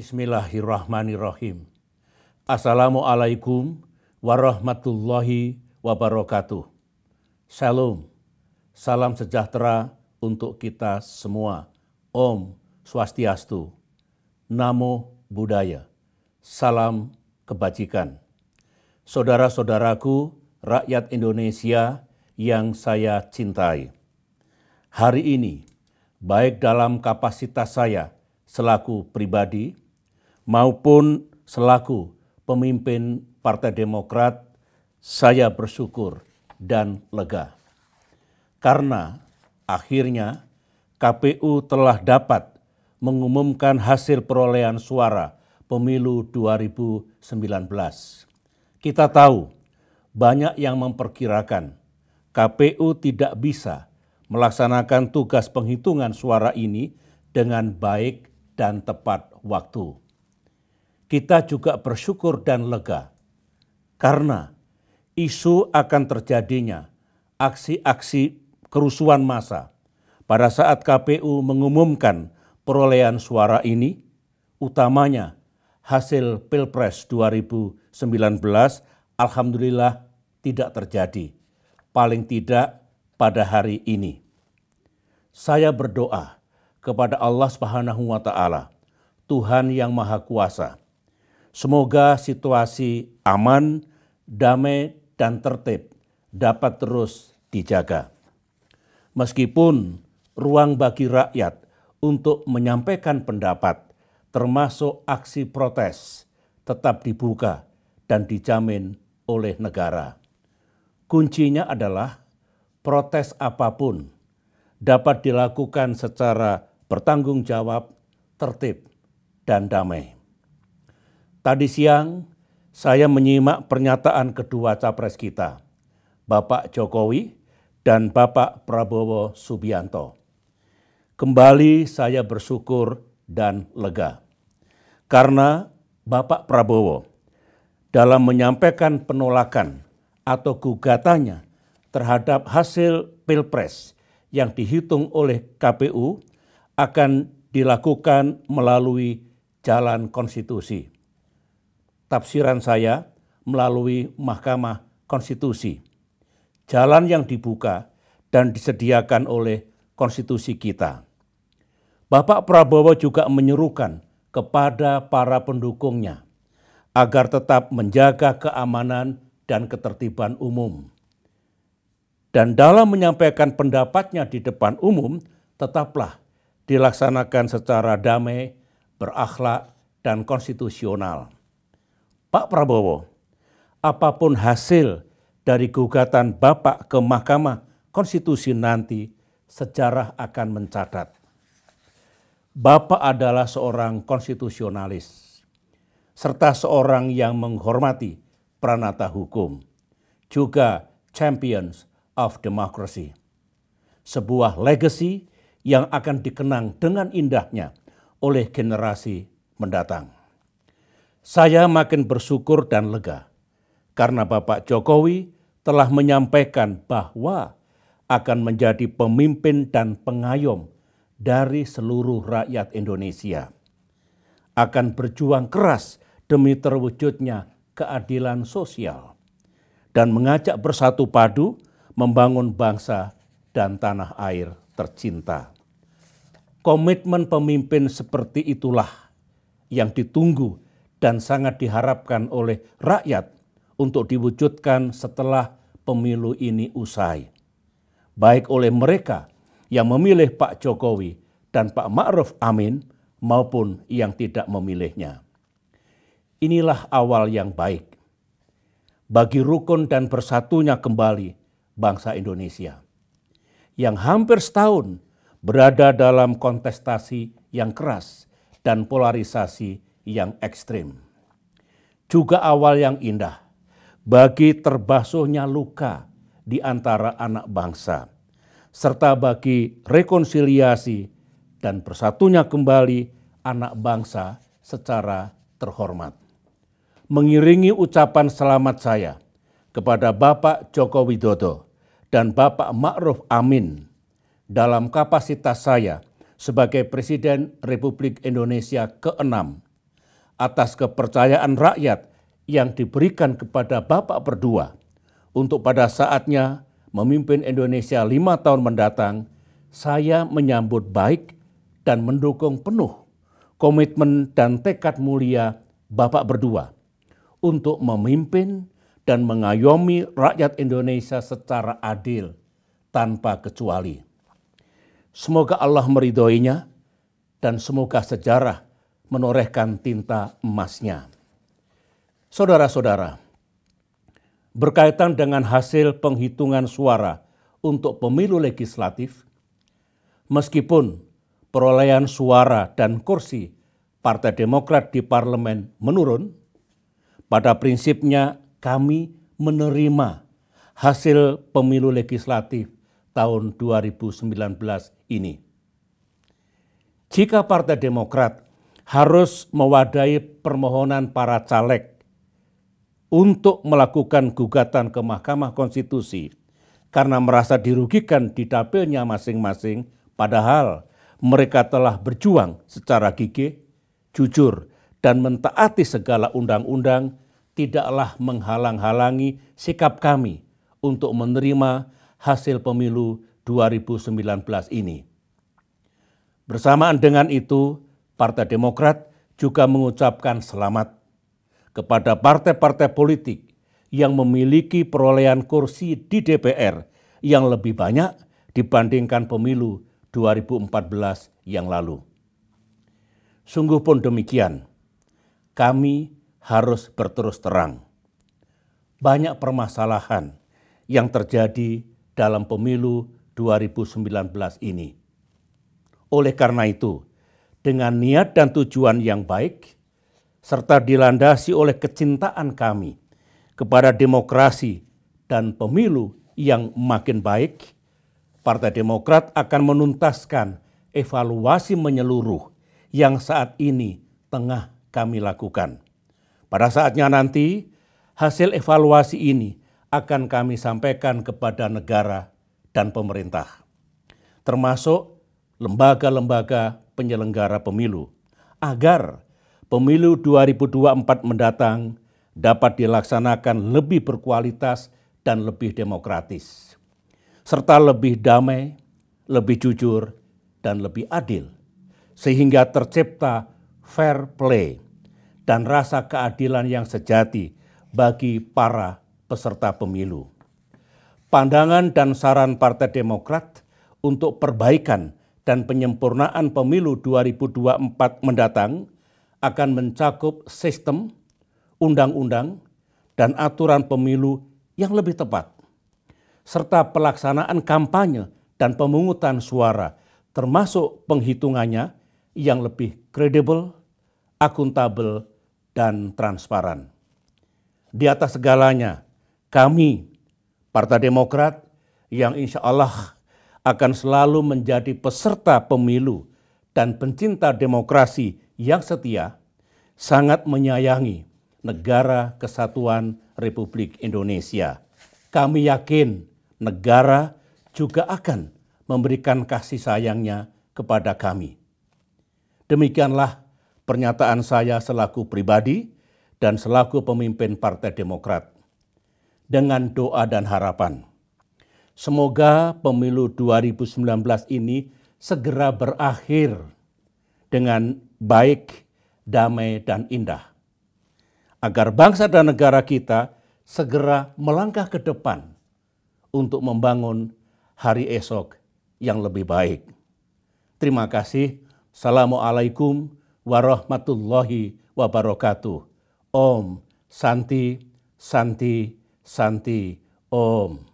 Bismillahirrahmanirrahim. Assalamualaikum warahmatullahi wabarakatuh. Shalom. Salam sejahtera untuk kita semua. Om Swastiastu. Namo Buddhaya. Salam kebajikan. Saudara-saudaraku, rakyat Indonesia yang saya cintai. Hari ini, baik dalam kapasitas saya selaku pribadi maupun selaku pemimpin Partai Demokrat, saya bersyukur dan lega. Karena akhirnya KPU telah dapat mengumumkan hasil perolehan suara pemilu 2019. Kita tahu banyak yang memperkirakan KPU tidak bisa melaksanakan tugas penghitungan suara ini dengan baik dan tepat waktu kita juga bersyukur dan lega karena isu akan terjadinya aksi-aksi kerusuhan massa pada saat KPU mengumumkan perolehan suara ini, utamanya hasil Pilpres 2019 alhamdulillah tidak terjadi, paling tidak pada hari ini. Saya berdoa kepada Allah swt Tuhan yang Maha Kuasa, Semoga situasi aman, damai, dan tertib dapat terus dijaga. Meskipun ruang bagi rakyat untuk menyampaikan pendapat, termasuk aksi protes, tetap dibuka dan dijamin oleh negara. Kuncinya adalah protes apapun dapat dilakukan secara bertanggung jawab, tertib, dan damai. Tadi siang saya menyimak pernyataan kedua capres kita, Bapak Jokowi dan Bapak Prabowo Subianto. Kembali saya bersyukur dan lega. Karena Bapak Prabowo dalam menyampaikan penolakan atau gugatannya terhadap hasil Pilpres yang dihitung oleh KPU akan dilakukan melalui jalan konstitusi tafsiran saya melalui Mahkamah Konstitusi. Jalan yang dibuka dan disediakan oleh konstitusi kita. Bapak Prabowo juga menyerukan kepada para pendukungnya agar tetap menjaga keamanan dan ketertiban umum. Dan dalam menyampaikan pendapatnya di depan umum, tetaplah dilaksanakan secara damai, berakhlak, dan konstitusional. Pak Prabowo, apapun hasil dari gugatan Bapak ke Mahkamah Konstitusi nanti, sejarah akan mencatat. Bapak adalah seorang konstitusionalis, serta seorang yang menghormati pranata hukum, juga champions of democracy. Sebuah legacy yang akan dikenang dengan indahnya oleh generasi mendatang. Saya makin bersyukur dan lega karena Bapak Jokowi telah menyampaikan bahwa akan menjadi pemimpin dan pengayom dari seluruh rakyat Indonesia. Akan berjuang keras demi terwujudnya keadilan sosial dan mengajak bersatu padu membangun bangsa dan tanah air tercinta. Komitmen pemimpin seperti itulah yang ditunggu dan sangat diharapkan oleh rakyat untuk diwujudkan setelah pemilu ini usai. Baik oleh mereka yang memilih Pak Jokowi dan Pak Ma'ruf Amin maupun yang tidak memilihnya. Inilah awal yang baik bagi rukun dan bersatunya kembali bangsa Indonesia yang hampir setahun berada dalam kontestasi yang keras dan polarisasi yang ekstrim. Juga awal yang indah bagi terbasuhnya luka di antara anak bangsa, serta bagi rekonsiliasi dan bersatunya kembali anak bangsa secara terhormat. Mengiringi ucapan selamat saya kepada Bapak Joko Widodo dan Bapak Ma'ruf Amin dalam kapasitas saya sebagai Presiden Republik Indonesia ke-6 atas kepercayaan rakyat yang diberikan kepada Bapak berdua untuk pada saatnya memimpin Indonesia lima tahun mendatang, saya menyambut baik dan mendukung penuh komitmen dan tekad mulia Bapak berdua untuk memimpin dan mengayomi rakyat Indonesia secara adil tanpa kecuali. Semoga Allah meridhoinya dan semoga sejarah menorehkan tinta emasnya. Saudara-saudara, berkaitan dengan hasil penghitungan suara untuk pemilu legislatif, meskipun perolehan suara dan kursi Partai Demokrat di parlemen menurun, pada prinsipnya kami menerima hasil pemilu legislatif tahun 2019 ini. Jika Partai Demokrat harus mewadai permohonan para caleg untuk melakukan gugatan ke Mahkamah Konstitusi karena merasa dirugikan di dapilnya masing-masing padahal mereka telah berjuang secara gigih, jujur, dan mentaati segala undang-undang tidaklah menghalang-halangi sikap kami untuk menerima hasil pemilu 2019 ini. Bersamaan dengan itu, Partai Demokrat juga mengucapkan selamat kepada partai-partai politik yang memiliki perolehan kursi di DPR yang lebih banyak dibandingkan pemilu 2014 yang lalu. Sungguh pun demikian, kami harus berterus terang. Banyak permasalahan yang terjadi dalam pemilu 2019 ini. Oleh karena itu, dengan niat dan tujuan yang baik, serta dilandasi oleh kecintaan kami kepada demokrasi dan pemilu yang makin baik, Partai Demokrat akan menuntaskan evaluasi menyeluruh yang saat ini tengah kami lakukan. Pada saatnya nanti, hasil evaluasi ini akan kami sampaikan kepada negara dan pemerintah, termasuk lembaga-lembaga penyelenggara pemilu agar pemilu 2024 mendatang dapat dilaksanakan lebih berkualitas dan lebih demokratis, serta lebih damai, lebih jujur, dan lebih adil, sehingga tercipta fair play dan rasa keadilan yang sejati bagi para peserta pemilu. Pandangan dan saran Partai Demokrat untuk perbaikan dan penyempurnaan pemilu 2024 mendatang akan mencakup sistem, undang-undang, dan aturan pemilu yang lebih tepat, serta pelaksanaan kampanye dan pemungutan suara, termasuk penghitungannya yang lebih kredibel, akuntabel, dan transparan. Di atas segalanya, kami, Partai Demokrat, yang insya Allah akan selalu menjadi peserta pemilu dan pencinta demokrasi yang setia, sangat menyayangi negara kesatuan Republik Indonesia. Kami yakin negara juga akan memberikan kasih sayangnya kepada kami. Demikianlah pernyataan saya selaku pribadi dan selaku pemimpin Partai Demokrat. Dengan doa dan harapan Semoga pemilu 2019 ini segera berakhir dengan baik, damai, dan indah. Agar bangsa dan negara kita segera melangkah ke depan untuk membangun hari esok yang lebih baik. Terima kasih. Assalamualaikum warahmatullahi wabarakatuh. Om Santi, Santi, Santi, Om.